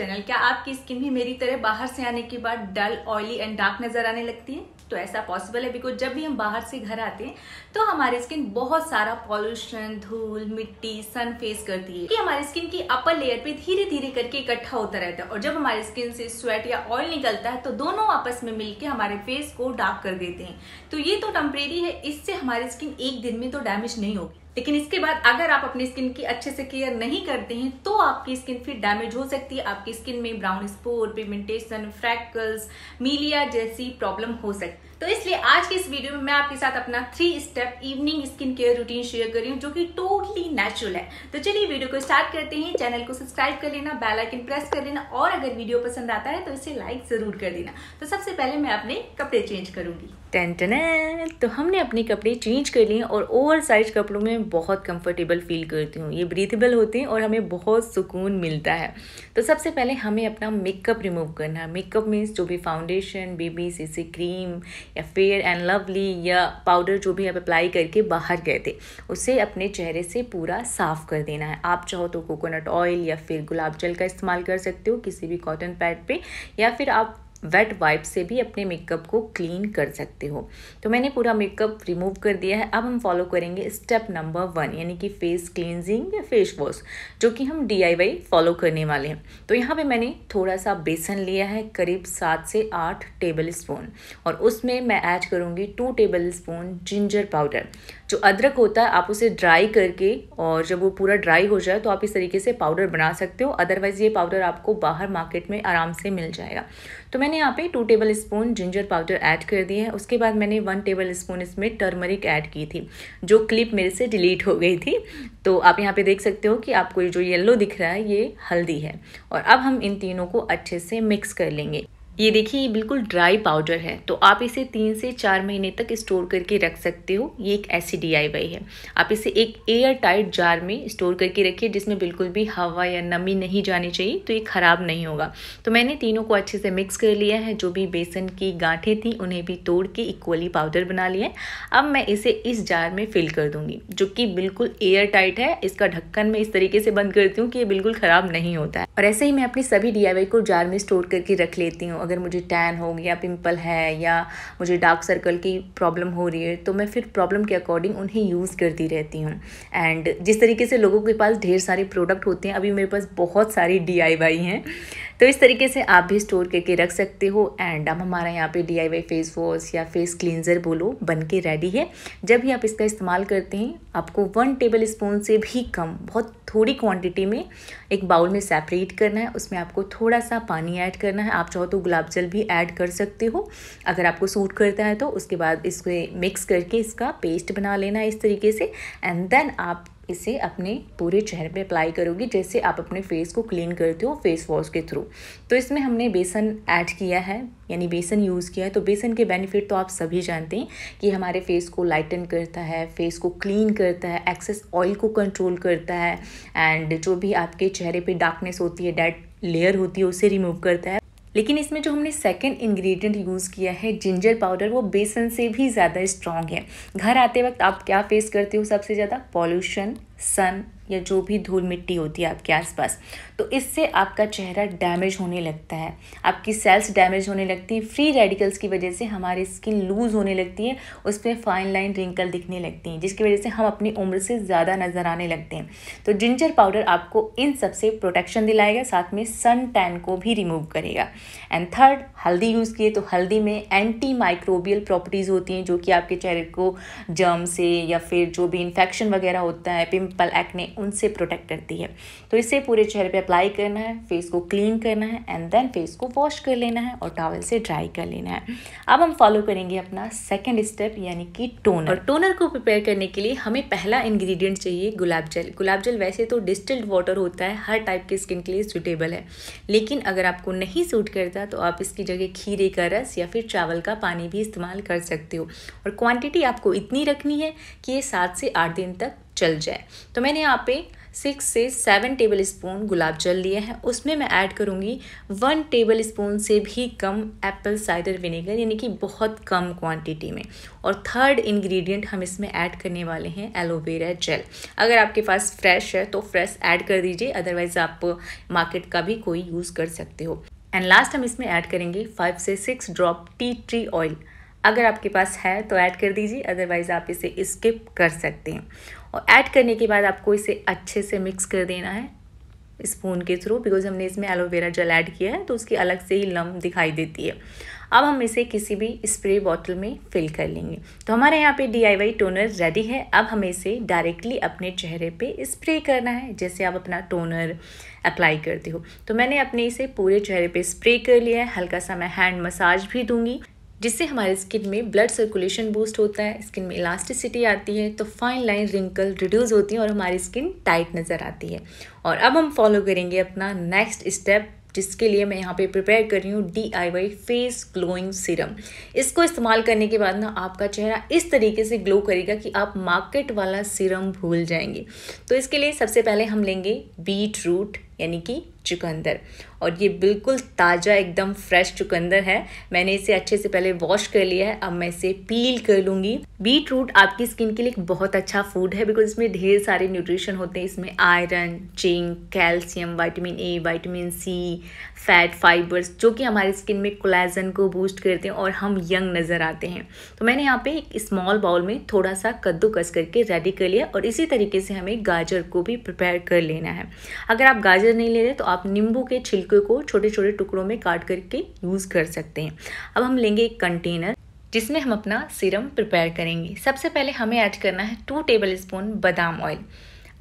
channel क्या आपकी skin भी मेरी तरह बाहर से आने के बाद डल ऑयली एंड डार्क नजर आने लगती है तो ऐसा पॉसिबल है बिकॉज जब भी हम बाहर से घर आते हैं तो हमारी स्किन बहुत सारा पॉल्यूशन धूल मिट्टी सन फेस करती है कि हमारी स्किन की अपर लेयर पे धीरे धीरे करके इकट्ठा होता रहता है और जब हमारी स्किन से स्वेट या ऑयल निकलता है तो दोनों आपस में मिलकर हमारे फेस को डार्क कर देते हैं तो ये तो टेम्परेरी है इससे हमारी स्किन एक दिन में तो डैमेज नहीं होगी लेकिन इसके बाद अगर आप अपनी स्किन की अच्छे से केयर नहीं करते हैं तो आपकी स्किन फिर डैमेज हो सकती है आपकी स्किन में brown spot pigmentation freckles milia जैसी प्रॉब्लम हो सकती है तो इसलिए आज के इस वीडियो में मैं आपके साथ अपना three step evening skin care routine share कर रही हूँ जो कि टोटली नेचुरल है तो चलिए वीडियो को स्टार्ट करते हैं चैनल को सब्सक्राइब कर लेना बेल आइकन प्रेस कर लेना और अगर वीडियो पसंद आता है तो इसे लाइक जरूर कर देना तो सबसे पहले मैं अपने कपड़े चेंज करूंगी टेंटन टन तो हमने अपने कपड़े चेंज कर लिए और ओवर साइज कपड़ों में बहुत कंफर्टेबल फील करती हूँ ये ब्रीथेबल होते हैं और हमें बहुत सुकून मिलता है तो सबसे पहले हमें अपना मेकअप रिमूव करना है मेकअप मीन्स जो भी फाउंडेशन बेबी सीसी क्रीम या फेयर एंड लवली या पाउडर जो भी आप अप्लाई करके बाहर गए थे उसे अपने चेहरे से पूरा साफ़ कर देना है आप चाहो तो कोकोनट ऑयल या फिर गुलाब जल का इस्तेमाल कर सकते हो किसी भी कॉटन पैड पे या फिर आप वेट वाइप से भी अपने मेकअप को क्लीन कर सकते हो तो मैंने पूरा मेकअप रिमूव कर दिया है अब हम फॉलो करेंगे स्टेप नंबर वन यानी कि फेस क्लींजिंग या फेस वॉश जो कि हम डी फॉलो करने वाले हैं तो यहाँ पे मैंने थोड़ा सा बेसन लिया है करीब सात से आठ टेबल स्पून और उसमें मैं ऐड करूँगी two tablespoon ginger powder जो अदरक होता है आप उसे ड्राई करके और जब वो पूरा ड्राई हो जाए तो आप इस तरीके से पाउडर बना सकते हो अदरवाइज़ ये पाउडर आपको बाहर मार्केट में आराम से मिल जाएगा तो मैंने यहाँ पे two tablespoon ginger powder add कर दिया है उसके बाद मैंने वन टेबल स्पून इसमें टर्मरिक ऐड की थी जो क्लिप मेरे से डिलीट हो गई थी तो आप यहाँ पे देख सकते हो कि आपको ये जो येल्लो दिख रहा है ये हल्दी है और अब हम इन तीनों को अच्छे से मिक्स कर लेंगे ये देखिए ये बिल्कुल ड्राई पाउडर है तो आप इसे तीन से चार महीने तक स्टोर करके रख सकते हो ये एक ऐसी डी है आप इसे एक एयर टाइट जार में स्टोर करके रखिए जिसमें बिल्कुल भी हवा या नमी नहीं जानी चाहिए तो ये ख़राब नहीं होगा तो मैंने तीनों को अच्छे से मिक्स कर लिया है जो भी बेसन की गांठें थी उन्हें भी तोड़ के इक्वली पाउडर बना लिया है अब मैं इसे इस जार में फिल कर दूँगी जो कि बिल्कुल एयर टाइट है इसका ढक्कन मैं इस तरीके से बंद करती हूँ कि ये बिल्कुल ख़राब नहीं होता है और ऐसे ही मैं अपनी सभी डी को जार में स्टोर करके रख लेती हूँ अगर मुझे टैन हो या पिम्पल है या मुझे डार्क सर्कल की प्रॉब्लम हो रही है तो मैं फिर प्रॉब्लम के अकॉर्डिंग उन्हें यूज़ करती रहती हूँ एंड जिस तरीके से लोगों के पास ढेर सारे प्रोडक्ट होते हैं अभी मेरे पास बहुत सारी डी हैं तो इस तरीके से आप भी स्टोर करके रख सकते हो एंड अब हमारा यहाँ पे डी फेस वॉश या फेस क्लींजर बोलो बन के रेडी है जब भी आप इसका इस्तेमाल करते हैं आपको वन टेबल स्पून से भी कम बहुत थोड़ी क्वांटिटी में एक बाउल में सेपरेट करना है उसमें आपको थोड़ा सा पानी ऐड करना है आप चाहो तो गुलाब जल भी ऐड कर सकते हो अगर आपको सूट करता है तो उसके बाद इसको मिक्स करके इसका पेस्ट बना लेना है इस तरीके से एंड देन आप इसे अपने पूरे चेहरे पे अप्लाई करोगी जैसे आप अपने फेस को क्लीन करते हो फेस वॉश के थ्रू तो इसमें हमने बेसन ऐड किया है यानी बेसन यूज़ किया है तो बेसन के बेनिफिट तो आप सभी जानते हैं कि हमारे फेस को लाइटन करता है फेस को क्लीन करता है एक्सेस ऑयल को कंट्रोल करता है एंड जो भी आपके चेहरे पे डार्कनेस होती है डेड लेयर होती है उसे रिमूव करता है लेकिन इसमें जो हमने सेकेंड इंग्रेडिएंट यूज़ किया है जिंजर पाउडर वो बेसन से भी ज़्यादा स्ट्रॉन्ग है घर आते वक्त आप क्या फेस करते हो सबसे ज़्यादा पॉल्यूशन सन या जो भी धूल मिट्टी होती है आपके आसपास तो इससे आपका चेहरा डैमेज होने लगता है आपकी सेल्स डैमेज होने लगती है फ्री रेडिकल्स की वजह से हमारी स्किन लूज़ होने लगती है उस पर फाइन लाइन रिंकल दिखने लगती हैं जिसकी वजह से हम अपनी उम्र से ज़्यादा नज़र आने लगते हैं तो जिंजर पाउडर आपको इन सबसे प्रोटेक्शन दिलाएगा साथ में सन टैन को भी रिमूव करेगा एंड थर्ड हल्दी यूज़ किए तो हल्दी में एंटी माइक्रोबियल प्रॉपर्टीज़ होती हैं जो कि आपके चेहरे को जर्म से या फिर जो भी इन्फेक्शन वगैरह होता है पिम पिंपल एक्ने उनसे प्रोटेक्ट करती है तो इसे पूरे चेहरे पे अप्लाई करना है फेस को क्लीन करना है एंड देन फेस को वॉश कर लेना है और टावल से ड्राई कर लेना है अब हम फॉलो करेंगे अपना सेकेंड स्टेप यानी कि टोनर और टोनर को प्रिपेयर करने के लिए हमें पहला इन्ग्रीडियंट चाहिए गुलाब जल गुलाब जल वैसे तो डिस्टिल्ड वाटर होता है हर टाइप के स्किन के लिए सुटेबल है लेकिन अगर आपको नहीं सूट करता तो आप इसकी जगह खीरे का रस या फिर चावल का पानी भी इस्तेमाल कर सकते हो और क्वांटिटी आपको इतनी रखनी है कि ये सात से आठ दिन तक चल जाए तो मैंने यहाँ पे सिक्स से सेवन टेबल स्पून गुलाब जल लिए है उसमें मैं ऐड करूँगी वन टेबल स्पून से भी कम एप्पल साइडर विनेगर यानी कि बहुत कम क्वांटिटी में और थर्ड इंग्रेडिएंट हम इसमें ऐड करने वाले हैं एलोवेरा जेल अगर आपके पास फ्रेश है तो फ्रेश ऐड कर दीजिए अदरवाइज़ आप मार्केट का भी कोई यूज़ कर सकते हो एंड लास्ट हम इसमें ऐड करेंगे फाइव से six drop tea tree oil अगर आपके पास है तो ऐड कर दीजिए अदरवाइज़ आप इसे स्किप कर सकते हैं और ऐड करने के बाद आपको इसे अच्छे से मिक्स कर देना है स्पून के थ्रू बिकॉज हमने इसमें एलोवेरा जेल ऐड किया है तो उसकी अलग से ही लम दिखाई देती है अब हम इसे किसी भी स्प्रे बॉटल में फिल कर लेंगे तो हमारे यहाँ पे डी टोनर रेडी है अब हमें इसे डायरेक्टली अपने चेहरे पे स्प्रे करना है जैसे आप अपना टोनर अप्लाई करते हो तो मैंने अपने इसे पूरे चेहरे पे स्प्रे कर लिया है हल्का सा मैं हैंड मसाज भी दूंगी जिससे हमारे स्किन में ब्लड सर्कुलेशन बूस्ट होता है स्किन में इलास्टिसिटी आती है तो फाइन लाइन रिंकल रिड्यूस होती है और हमारी स्किन टाइट नज़र आती है और अब हम फॉलो करेंगे अपना नेक्स्ट स्टेप जिसके लिए मैं यहाँ पे प्रिपेयर कर रही हूँ D I Y face glowing serum इसको इस्तेमाल करने के बाद ना आपका चेहरा इस तरीके से ग्लो करेगा कि आप मार्केट वाला सीरम भूल जाएंगे तो इसके लिए सबसे पहले हम लेंगे बीट रूट यानी कि चुकंदर और ये बिल्कुल ताज़ा एकदम फ्रेश चुकंदर है मैंने इसे अच्छे से पहले वॉश कर लिया है अब मैं इसे पील कर लूँगी बीट रूट आपकी स्किन के लिए एक बहुत अच्छा फूड है बिकॉज इसमें ढेर सारे न्यूट्रिशन होते हैं इसमें iron zinc calcium vitamin A vitamin C fat fibres जो कि हमारी स्किन में कोलाइजन को बूस्ट करते हैं और हम यंग नज़र आते हैं तो मैंने यहाँ पर एक स्मॉल बाउल में थोड़ा सा कद्दू कस करके रेडी कर लिया और इसी तरीके से हमें गाजर को भी प्रिपेयर कर लेना है अगर आप गाजर नहीं ले रहे तो आप आप नींबू के छिलके को छोटे छोटे टुकड़ों में काट करके यूज़ कर सकते हैं अब हम लेंगे एक कंटेनर जिसमें हम अपना सीरम प्रिपेयर करेंगे सबसे पहले हमें ऐड करना है टू टेबल स्पून बादाम ऑयल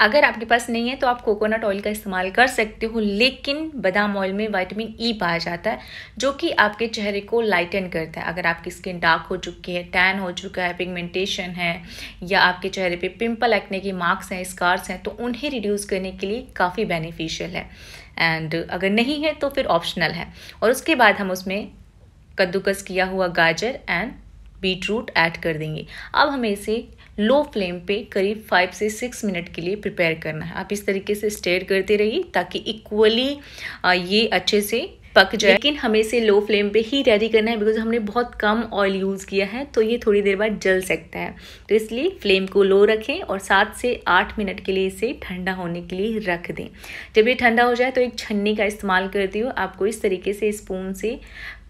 अगर आपके पास नहीं है तो आप कोकोनट ऑयल का इस्तेमाल कर सकते हो लेकिन बादाम ऑयल में विटामिन ई e पाया जाता है जो कि आपके चेहरे को लाइटन करता है अगर आपकी स्किन डार्क हो चुकी है टैन हो चुका है पिगमेंटेशन है या आपके चेहरे पे पिंपल एक्ने के मार्क्स हैं स्कार्स हैं तो उन्हें रिड्यूस करने के लिए काफ़ी बेनिफिशियल है एंड अगर नहीं है तो फिर ऑप्शनल है और उसके बाद हम उसमें कद्दूकस किया हुआ गाजर एंड बीट रूट ऐड कर देंगे अब हमें इसे लो फ्लेम पे करीब फाइव से सिक्स मिनट के लिए प्रिपेयर करना है आप इस तरीके से स्टेयर करते रहिए ताकि इक्वली ये अच्छे से पक जाए लेकिन हमें इसे लो फ्लेम पे ही रेडी करना है बिकॉज हमने बहुत कम ऑयल यूज़ किया है तो ये थोड़ी देर बाद जल सकता है तो इसलिए फ्लेम को लो रखें और सात से आठ मिनट के लिए इसे ठंडा होने के लिए रख दें जब ये ठंडा हो जाए तो एक छन्नी का इस्तेमाल करती हो आपको इस तरीके से स्पून से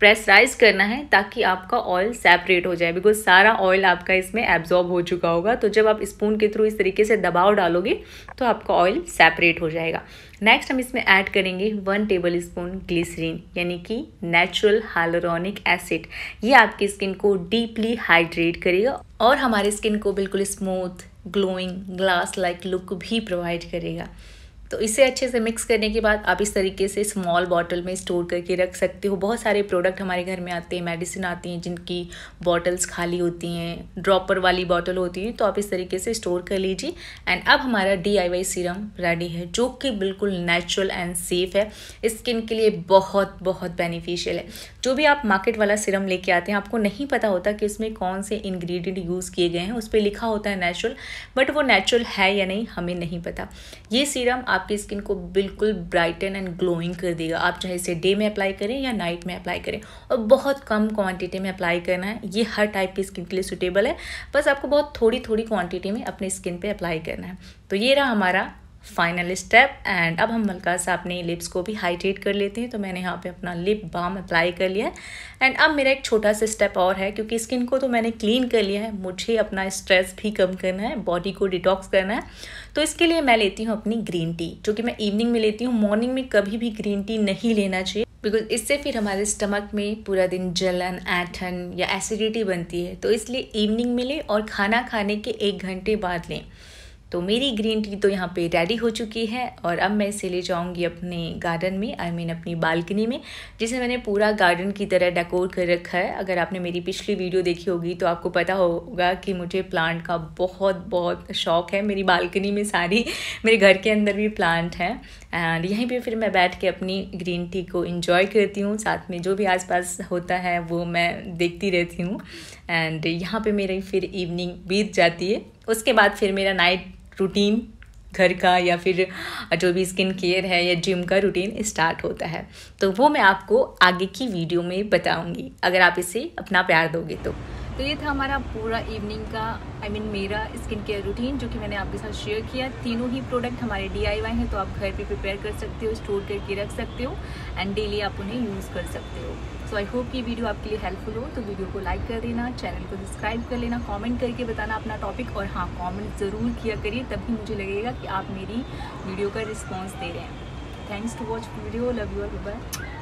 प्रेसराइज करना है ताकि आपका ऑयल सेपरेट हो जाए बिकॉज सारा ऑयल आपका इसमें एब्जॉर्ब हो चुका होगा तो जब आप स्पून के थ्रू इस तरीके से दबाव डालोगे तो आपका ऑयल सेपरेट हो जाएगा नेक्स्ट हम इसमें ऐड करेंगे वन टेबल स्पून ग्लिसरीन यानी कि नेचुरल हाइलोरॉनिक एसिड ये आपकी स्किन को डीपली हाइड्रेट करेगा और हमारे स्किन को बिल्कुल smooth glowing glass like look भी प्रोवाइड करेगा तो इसे अच्छे से मिक्स करने के बाद आप इस तरीके से स्मॉल बॉटल में स्टोर करके रख सकते हो बहुत सारे प्रोडक्ट हमारे घर में आते हैं मेडिसिन आती हैं जिनकी बॉटल्स खाली होती हैं ड्रॉपर वाली बॉटल होती है तो आप इस तरीके से स्टोर कर लीजिए एंड अब हमारा डी सीरम रेडी है जो कि बिल्कुल नेचुरल एंड सेफ़ है स्किन के लिए बहुत बहुत बेनिफिशियल है जो भी आप मार्केट वाला सीरम लेके आते हैं आपको नहीं पता होता कि उसमें कौन से इन्ग्रीडियंट यूज़ किए गए हैं उस पर लिखा होता है नेचुरल बट वो नेचुरल है या नहीं हमें नहीं पता ये सीरम आपकी स्किन को बिल्कुल ब्राइटन एंड ग्लोइंग कर देगा आप चाहे इसे डे में अप्लाई करें या नाइट में अप्लाई करें और बहुत कम क्वांटिटी में अप्लाई करना है ये हर टाइप की स्किन के लिए सुटेबल है बस आपको बहुत थोड़ी थोड़ी क्वांटिटी में अपनी स्किन पर अप्लाई करना है तो ये रहा हमारा फाइनल स्टेप एंड अब हम हल्का सा अपने लिप्स को भी हाइड्रेट कर लेते हैं तो मैंने यहाँ पे अपना लिप बाम अप्लाई कर लिया है एंड अब मेरा एक छोटा सा स्टेप और है क्योंकि स्किन को तो मैंने क्लीन कर लिया है मुझे अपना स्ट्रेस भी कम करना है बॉडी को डिटॉक्स करना है तो इसके लिए मैं लेती हूँ अपनी ग्रीन टी जो कि मैं इवनिंग में लेती हूँ मॉर्निंग में कभी भी ग्रीन टी नहीं लेना चाहिए बिकॉज इससे फिर हमारे स्टमक में पूरा दिन जलन ऐठन या एसिडिटी बनती है तो इसलिए इवनिंग में लें और खाना खाने के एक घंटे बाद लें तो मेरी ग्रीन टी तो यहाँ पे रेडी हो चुकी है और अब मैं इसे ले जाऊँगी अपने गार्डन में आई I मीन mean अपनी बालकनी में जिसे मैंने पूरा गार्डन की तरह डेकोर कर रखा है अगर आपने मेरी पिछली वीडियो देखी होगी तो आपको पता होगा कि मुझे प्लांट का बहुत बहुत शौक़ है मेरी बालकनी में सारी मेरे घर के अंदर भी प्लांट हैं एंड यहीं पर फिर मैं बैठ के अपनी ग्रीन टी को इन्जॉय करती हूँ साथ में जो भी आस होता है वो मैं देखती रहती हूँ एंड यहाँ पर मेरी फिर इवनिंग बीत जाती है उसके बाद फिर मेरा नाइट रूटीन घर का या फिर जो भी स्किन केयर है या जिम का रूटीन स्टार्ट होता है तो वो मैं आपको आगे की वीडियो में बताऊंगी अगर आप इसे अपना प्यार दोगे तो तो ये था हमारा पूरा इवनिंग का आई I मीन mean, मेरा स्किन केयर रूटीन जो कि मैंने आपके साथ शेयर किया तीनों ही प्रोडक्ट हमारे डी हैं तो आप घर पे प्रिपेयर कर सकते हो स्टोर करके रख सकते हो एंड डेली आप उन्हें यूज़ कर सकते हो सो आई होप ये वीडियो आपके लिए हेल्पफुल हो तो वीडियो को लाइक कर देना चैनल को सब्सक्राइब कर लेना कॉमेंट करके बताना अपना टॉपिक और हाँ कॉमेंट ज़रूर किया करिए तभी मुझे लगेगा कि आप मेरी वीडियो का रिस्पॉन्स दे रहे हैं thanks to watch video love your bye